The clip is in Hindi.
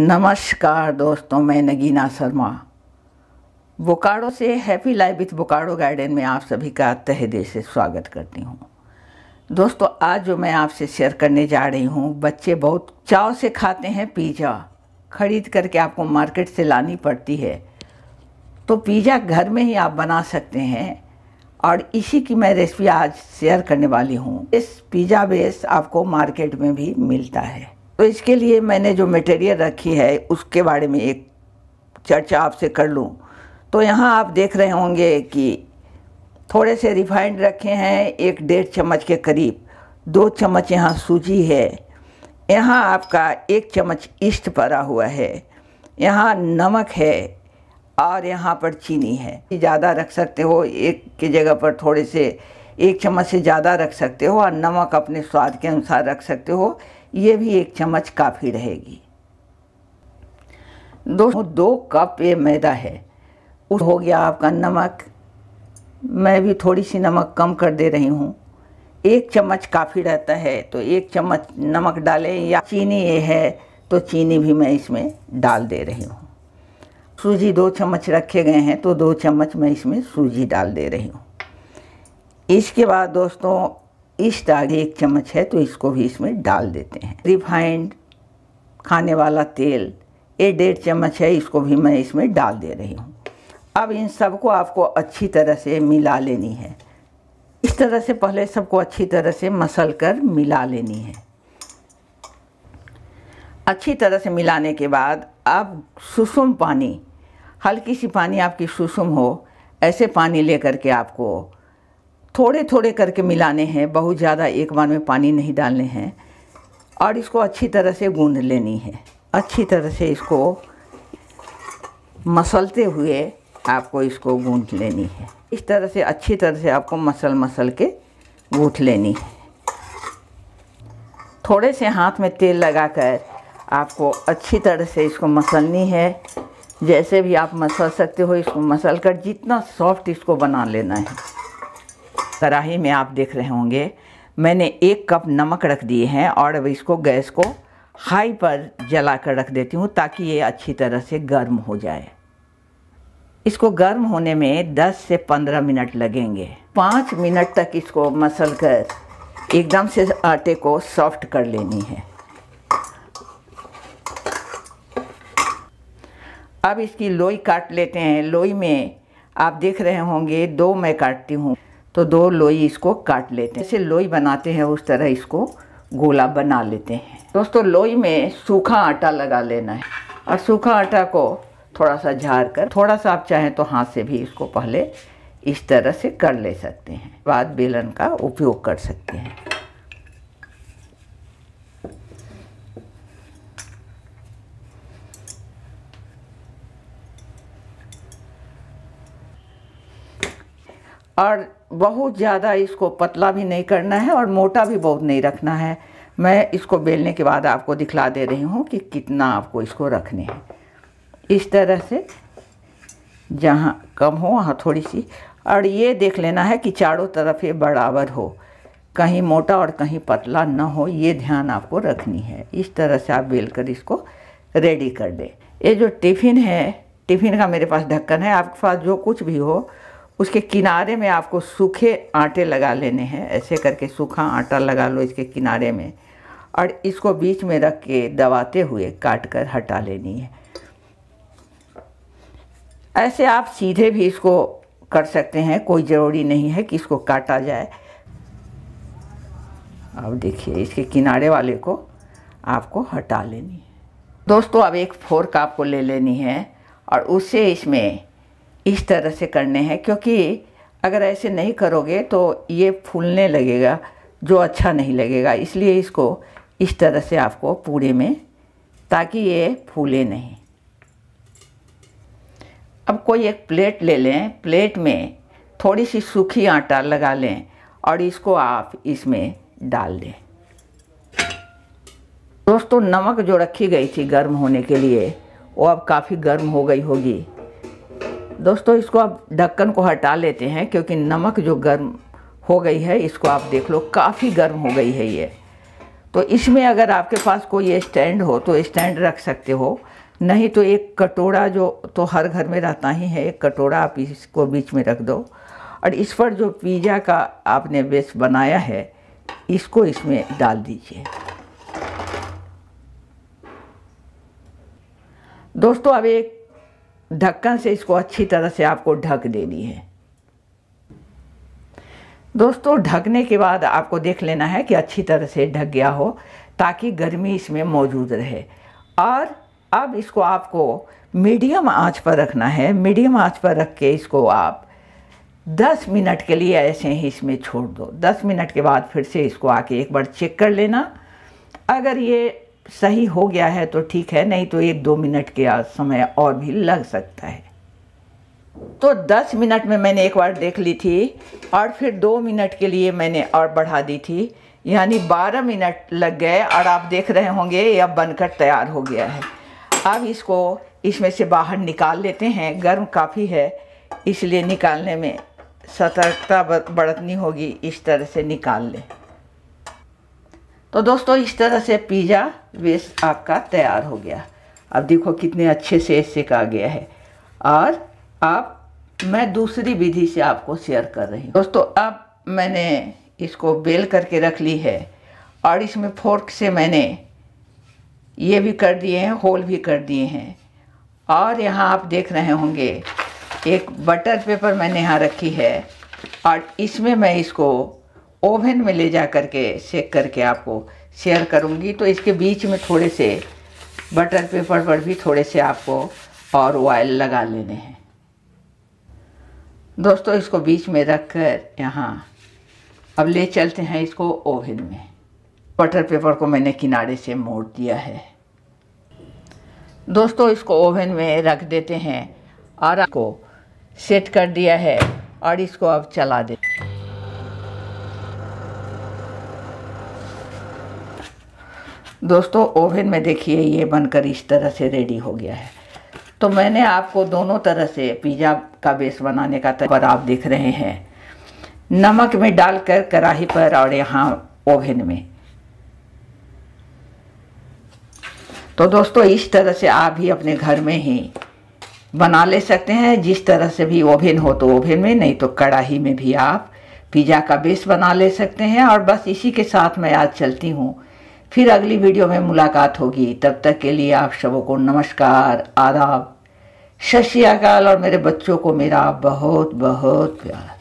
नमस्कार दोस्तों मैं नगीना शर्मा बोकाड़ो से happy life with Bokaro garden में आप सभी का तहे दिल से स्वागत करती हूँ दोस्तों आज जो मैं आपसे शेयर करने जा रही हूँ बच्चे बहुत चाव से खाते हैं पिज़्ज़ा खरीद करके आपको मार्केट से लानी पड़ती है तो पिज़्ज़ा घर में ही आप बना सकते हैं और इसी की मैं रेसिपी आज शेयर करने वाली हूँ इस पिज़्ज़ा बेस आपको मार्केट में भी मिलता है तो इसके लिए मैंने जो मटेरियल रखी है उसके बारे में एक चर्चा आपसे कर लूँ तो यहाँ आप देख रहे होंगे कि थोड़े से रिफाइंड रखे हैं एक डेढ़ चम्मच के करीब दो चम्मच यहाँ सूजी है यहाँ आपका एक चम्मच ईस्ट पड़ा हुआ है यहाँ नमक है और यहाँ पर चीनी है ज़्यादा रख सकते हो एक के जगह पर थोड़े से एक चम्मच से ज़्यादा रख सकते हो और नमक अपने स्वाद के अनुसार रख सकते हो ये भी एक चम्मच काफ़ी रहेगी दोस्तों दो कप ये मैदा है उस हो गया आपका नमक मैं भी थोड़ी सी नमक कम कर दे रही हूँ एक चम्मच काफ़ी रहता है तो एक चम्मच नमक डालें या चीनी ये है तो चीनी भी मैं इसमें डाल दे रही हूँ सूजी दो चम्मच रखे गए हैं तो दो चम्मच मैं इसमें सूजी डाल दे रही हूँ इसके बाद दोस्तों इस आगे एक चम्मच है तो इसको भी इसमें डाल देते हैं रिफाइंड खाने वाला तेल ये डेढ़ चम्मच है इसको भी मैं इसमें डाल दे रही हूँ अब इन सबको आपको अच्छी तरह से मिला लेनी है इस तरह से पहले सबको अच्छी तरह से मसल कर मिला लेनी है अच्छी तरह से मिलाने के बाद अब सुसुम पानी हल्की सी पानी आपकी सुसुम हो ऐसे पानी लेकर के आपको थोड़े थोड़े करके मिलाने हैं बहुत ज़्यादा एक बार में पानी नहीं डालने हैं और इसको अच्छी तरह से गूंद लेनी है अच्छी तरह से इसको मसलते हुए आपको इसको गूंथ लेनी है इस तरह से अच्छी तरह से आपको मसल मसल के गूँथ लेनी है थोड़े से हाथ में तेल लगाकर आपको अच्छी तरह से इसको मसलनी है जैसे भी आप मसल सकते हो इसको मसल कर जितना सॉफ्ट इसको बना लेना है कढ़ाही में आप देख रहे होंगे मैंने एक कप नमक रख दिए हैं और अब इसको गैस को हाई पर जला कर रख देती हूँ ताकि ये अच्छी तरह से गर्म हो जाए इसको गर्म होने में 10 से 15 मिनट लगेंगे 5 मिनट तक इसको मसल कर एकदम से आटे को सॉफ्ट कर लेनी है अब इसकी लोई काट लेते हैं लोई में आप देख रहे होंगे दो मैं काटती हूँ तो दो लोई इसको काट लेते हैं जैसे लोई बनाते हैं उस तरह इसको गोला बना लेते हैं दोस्तों लोई में सूखा आटा लगा लेना है और सूखा आटा को थोड़ा सा झार कर थोड़ा सा आप चाहें तो हाथ से भी इसको पहले इस तरह से कर ले सकते हैं बाद बेलन का उपयोग कर सकते हैं और बहुत ज़्यादा इसको पतला भी नहीं करना है और मोटा भी बहुत नहीं रखना है मैं इसको बेलने के बाद आपको दिखला दे रही हूँ कि कितना आपको इसको रखने हैं इस तरह से जहाँ कम हो वहाँ थोड़ी सी और ये देख लेना है कि चारों तरफ ये बराबर हो कहीं मोटा और कहीं पतला ना हो ये ध्यान आपको रखनी है इस तरह से आप बेल कर इसको रेडी कर दें ये जो टिफ़िन है टिफ़िन का मेरे पास ढक्कन है आपके पास जो कुछ भी हो उसके किनारे में आपको सूखे आटे लगा लेने हैं ऐसे करके सूखा आटा लगा लो इसके किनारे में और इसको बीच में रख के दबाते हुए काट कर हटा लेनी है ऐसे आप सीधे भी इसको कर सकते हैं कोई ज़रूरी नहीं है कि इसको काटा जाए अब देखिए इसके किनारे वाले को आपको हटा लेनी है दोस्तों अब एक फोर्क आपको ले लेनी है और उससे इसमें इस तरह से करने हैं क्योंकि अगर ऐसे नहीं करोगे तो ये फूलने लगेगा जो अच्छा नहीं लगेगा इसलिए इसको इस तरह से आपको पूरे में ताकि ये फूले नहीं अब कोई एक प्लेट ले लें प्लेट में थोड़ी सी सूखी आटा लगा लें और इसको आप इसमें डाल दें दोस्तों नमक जो रखी गई थी गर्म होने के लिए वो अब काफ़ी गर्म हो गई होगी दोस्तों इसको आप ढक्कन को हटा लेते हैं क्योंकि नमक जो गर्म हो गई है इसको आप देख लो काफ़ी गर्म हो गई है ये तो इसमें अगर आपके पास कोई स्टैंड हो तो स्टैंड रख सकते हो नहीं तो एक कटोरा जो तो हर घर में रहता ही है एक कटोरा आप इसको बीच में रख दो और इस पर जो पिज़्ज़ा का आपने बेस बनाया है इसको इसमें डाल दीजिए दोस्तों अब एक ढक्कन से इसको अच्छी तरह से आपको ढक देनी है दोस्तों ढकने के बाद आपको देख लेना है कि अच्छी तरह से ढक गया हो ताकि गर्मी इसमें मौजूद रहे और अब इसको आपको मीडियम आंच पर रखना है मीडियम आंच पर रख के इसको आप 10 मिनट के लिए ऐसे ही इसमें छोड़ दो 10 मिनट के बाद फिर से इसको आके एक बार चेक कर लेना अगर ये सही हो गया है तो ठीक है नहीं तो एक दो मिनट के समय और भी लग सकता है तो 10 मिनट में मैंने एक बार देख ली थी और फिर दो मिनट के लिए मैंने और बढ़ा दी थी यानी 12 मिनट लग गए और आप देख रहे होंगे यह बनकर तैयार हो गया है अब इसको इसमें से बाहर निकाल लेते हैं गर्म काफ़ी है इसलिए निकालने में सतर्कता बरतनी होगी इस तरह से निकाल लें तो दोस्तों इस तरह से पिज़्ज़ा बेस आपका तैयार हो गया अब देखो कितने अच्छे से आ गया है और आप मैं दूसरी विधि से आपको शेयर कर रही हूँ दोस्तों अब मैंने इसको बेल करके रख ली है और इसमें फोर्क से मैंने ये भी कर दिए हैं होल भी कर दिए हैं और यहाँ आप देख रहे होंगे एक बटर पेपर मैंने यहाँ रखी है और इसमें मैं इसको ओवन में ले जा कर के सेक करके आपको शेयर करूँगी तो इसके बीच में थोड़े से बटर पेपर पर भी थोड़े से आपको और ऑयल लगा लेने हैं दोस्तों इसको बीच में रख कर यहाँ अब ले चलते हैं इसको ओवन में बटर पेपर को मैंने किनारे से मोड़ दिया है दोस्तों इसको ओवन में रख देते हैं और आपको सेट कर दिया है और इसको अब चला देते हैं दोस्तों ओवन में देखिए ये बनकर इस तरह से रेडी हो गया है तो मैंने आपको दोनों तरह से पिज़्ज़ा का बेस बनाने का तरफ आप देख रहे हैं नमक में डालकर कढ़ाई पर और यहाँ ओवन में तो दोस्तों इस तरह से आप भी अपने घर में ही बना ले सकते हैं जिस तरह से भी ओवन हो तो ओवन में नहीं तो कड़ाही में भी आप पिज़्ज़ा का बेस बना ले सकते हैं और बस इसी के साथ मैं आज चलती हूँ फिर अगली वीडियो में मुलाकात होगी तब तक के लिए आप सबों को नमस्कार आदाब सत अकाल और मेरे बच्चों को मेरा बहुत बहुत प्यार